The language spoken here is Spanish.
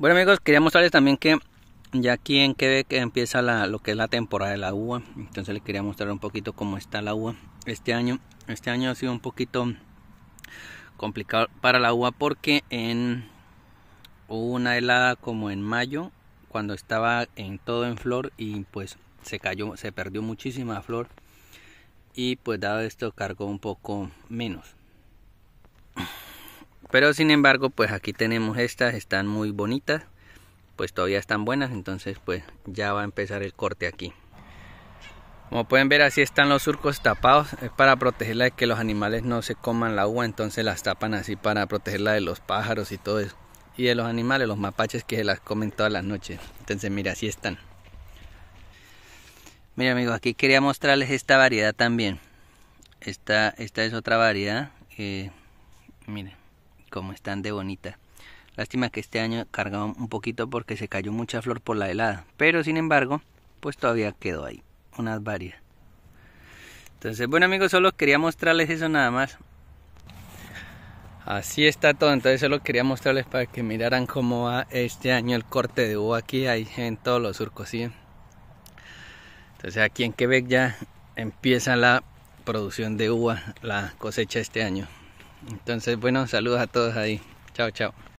Bueno amigos, quería mostrarles también que ya aquí en Quebec empieza lo que es la temporada de la uva. Entonces les quería mostrar un poquito cómo está la uva este año. Este año ha sido un poquito complicado para la uva porque en hubo una helada como en mayo cuando estaba en todo en flor y pues se cayó, se perdió muchísima flor y pues dado esto cargó un poco menos. Pero sin embargo, pues aquí tenemos estas, están muy bonitas, pues todavía están buenas, entonces pues ya va a empezar el corte aquí. Como pueden ver así están los surcos tapados, es para protegerla de que los animales no se coman la uva, entonces las tapan así para protegerla de los pájaros y todo eso. Y de los animales, los mapaches que se las comen todas las noches. Entonces mira, así están. Mira amigos, aquí quería mostrarles esta variedad también. Esta, esta es otra variedad. miren como están de bonita. Lástima que este año cargaba un poquito porque se cayó mucha flor por la helada, pero sin embargo, pues todavía quedó ahí, unas varias. Entonces, bueno amigos, solo quería mostrarles eso nada más. Así está todo, entonces solo quería mostrarles para que miraran cómo va este año el corte de uva aquí, ahí en todos los surcos, Entonces aquí en Quebec ya empieza la producción de uva, la cosecha este año. Entonces, bueno, saludos a todos ahí. Chao, chao.